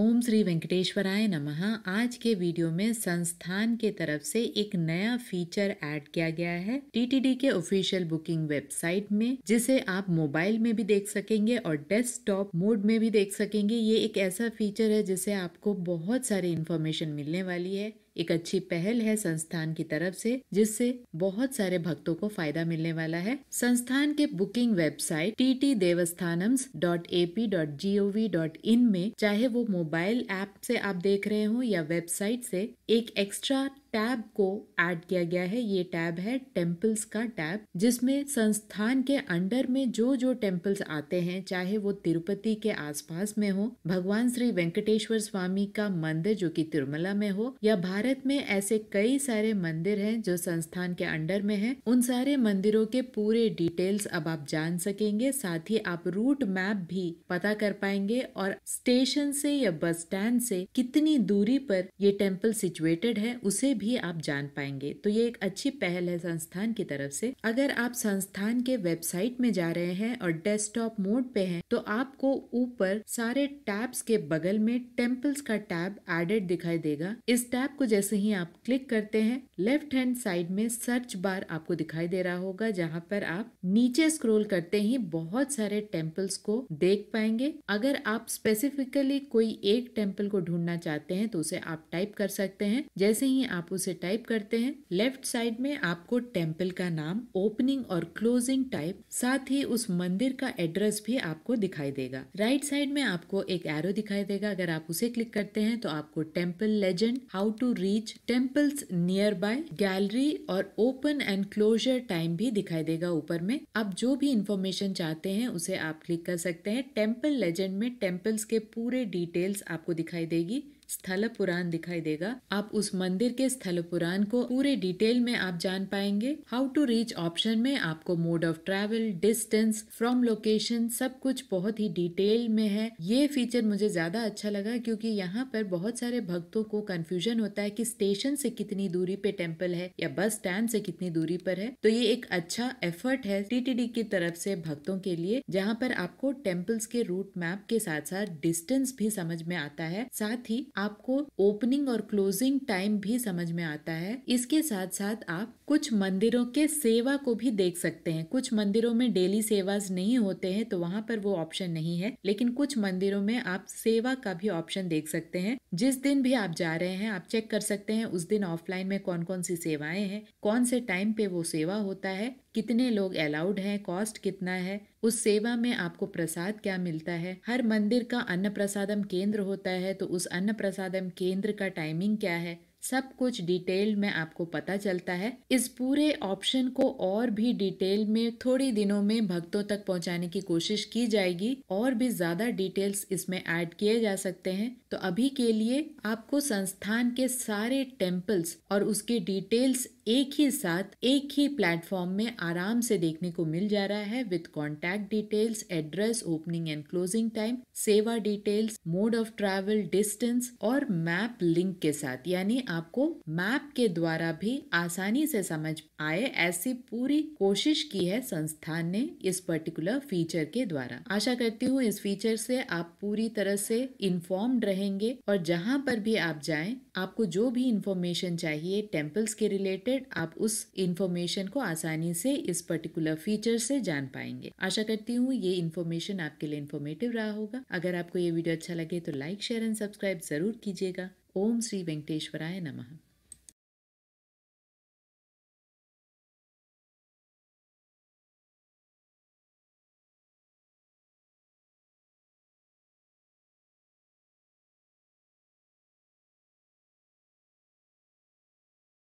ओम श्री वेंकटेश्वराय नमः आज के वीडियो में संस्थान के तरफ से एक नया फीचर ऐड किया गया है टीटीडी के ऑफिशियल बुकिंग वेबसाइट में जिसे आप मोबाइल में भी देख सकेंगे और डेस्कटॉप मोड में भी देख सकेंगे ये एक ऐसा फीचर है जिसे आपको बहुत सारी इन्फॉर्मेशन मिलने वाली है एक अच्छी पहल है संस्थान की तरफ से जिससे बहुत सारे भक्तों को फायदा मिलने वाला है संस्थान के booking website T T Devasthanam dot A P dot G O V dot in में चाहे वो मोबाइल ऐप से आप देख रहे हो या वेबसाइट से एक एक्स्ट्रा टैब को ऐड किया गया है ये टैब है टेम्पल्स का टैब जिसमें संस्थान के अंडर में जो जो टेम्पल्स आते हैं चाहे वो तिरुपति के आसपास में हो भगवान श्री वेंकटेश्वर स्वामी का मंदिर जो कि तिरुमला में हो या भारत में ऐसे कई सारे मंदिर हैं जो संस्थान के अंडर में हैं उन सारे मंदिरों के पूरे डिटेल्स अब आप जान सकेंगे साथ ही आप रूट मैप भी पता कर पाएंगे और स्टेशन से या बस स्टैंड से कितनी दूरी पर ये टेम्पल सिचुएटेड है उसे भी आप जान पाएंगे तो ये एक अच्छी पहल है संस्थान की तरफ से अगर आप संस्थान के वेबसाइट में जा रहे हैं और डेस्कटॉप मोड पे हैं तो आपको ऊपर सारे टैब्स के बगल में टेम्पल्स का टैब एडेड दिखाई देगा इस टैब को जैसे ही आप क्लिक करते हैं लेफ्ट हैंड साइड में सर्च बार आपको दिखाई दे रहा होगा जहाँ पर आप नीचे स्क्रोल करते ही बहुत सारे टेम्पल्स को देख पाएंगे अगर आप स्पेसिफिकली कोई एक टेम्पल को ढूंढना चाहते हैं तो उसे आप टाइप कर सकते हैं जैसे ही आप उसे टाइप करते हैं लेफ्ट साइड में आपको टेम्पल का नाम ओपनिंग और क्लोजिंग टाइप साथ ही उस मंदिर का एड्रेस भी आपको दिखाई देगा राइट साइड में आपको एक एरो दिखाई देगा अगर आप उसे क्लिक करते हैं तो आपको temple legend how to reach temples nearby gallery और ओपन एंड क्लोजर टाइम भी दिखाई देगा ऊपर में आप जो भी इंफॉर्मेशन चाहते हैं उसे आप क्लिक कर सकते हैं टेम्पल लेजेंड में टेम्पल्स के पूरे डिटेल्स आपको दिखाई देगी स्थल पुराण दिखाई देगा आप उस मंदिर के स्थल पुराण को पूरे डिटेल में आप जान पाएंगे हाउ टू रीच ऑप्शन में आपको mode of travel distance from location सब कुछ बहुत ही डिटेल में है ये फीचर मुझे ज्यादा अच्छा लगा क्योंकि यहाँ पर बहुत सारे भक्तों को कंफ्यूजन होता है कि स्टेशन से कितनी दूरी पे टेम्पल है या बस स्टैंड से कितनी दूरी पर है तो ये एक अच्छा एफर्ट है टीटीडी की तरफ से भक्तों के लिए जहाँ पर आपको टेम्पल्स के रूट मैप के साथ साथ डिस्टेंस भी समझ में आता है साथ ही आपको ओपनिंग और क्लोजिंग टाइम भी समझ में आता है इसके साथ साथ आप कुछ मंदिरों के सेवा को भी देख सकते हैं कुछ मंदिरों में डेली सेवाज नहीं होते हैं तो वहाँ पर वो ऑप्शन नहीं है लेकिन कुछ मंदिरों में आप सेवा का भी ऑप्शन देख सकते हैं जिस दिन भी आप जा रहे हैं आप चेक कर सकते हैं उस दिन ऑफलाइन में कौन कौन सी सेवाएं हैं कौन से टाइम पे वो सेवा होता है कितने लोग अलाउड हैं कॉस्ट कितना है उस सेवा में आपको प्रसाद क्या मिलता है हर मंदिर का अन्न प्रसादम केंद्र होता है तो उस अन्न प्रसादम केंद्र का टाइमिंग क्या है सब कुछ डिटेल में आपको पता चलता है इस पूरे ऑप्शन को और भी डिटेल में थोड़ी दिनों में भक्तों तक पहुंचाने की कोशिश की जाएगी और भी ज्यादा डिटेल्स इसमें ऐड किए जा सकते हैं तो अभी के लिए आपको संस्थान के सारे टेम्पल्स और उसके डिटेल्स एक ही साथ एक ही प्लेटफॉर्म में आराम से देखने को मिल जा रहा है with contact details address opening and closing time सेवा details mode of travel distance और मैप लिंक के साथ यानी आपको मैप के द्वारा भी आसानी से समझ आए ऐसी पूरी कोशिश की है संस्थान ने इस पर्टिकुलर फीचर के द्वारा आशा करती हूँ इस फीचर से आप पूरी तरह से इन्फॉर्म्ड रहेंगे और जहाँ पर भी आप जाएं आपको जो भी इंफॉर्मेशन चाहिए टेम्पल्स के रिलेटेड रिलेटेड आप उस इन्फॉर्मेशन को आसानी से इस पर्टिकुलर फीचर से जान पाएंगे आशा करती हूँ ये इन्फॉर्मेशन आपके लिए इन्फॉर्मेटिव रहा होगा अगर आपको ये वीडियो अच्छा लगे तो लाइक शेयर एंड सब्सक्राइब जरूर कीजिएगा ओम श्री वेंकटेश्वराय नमः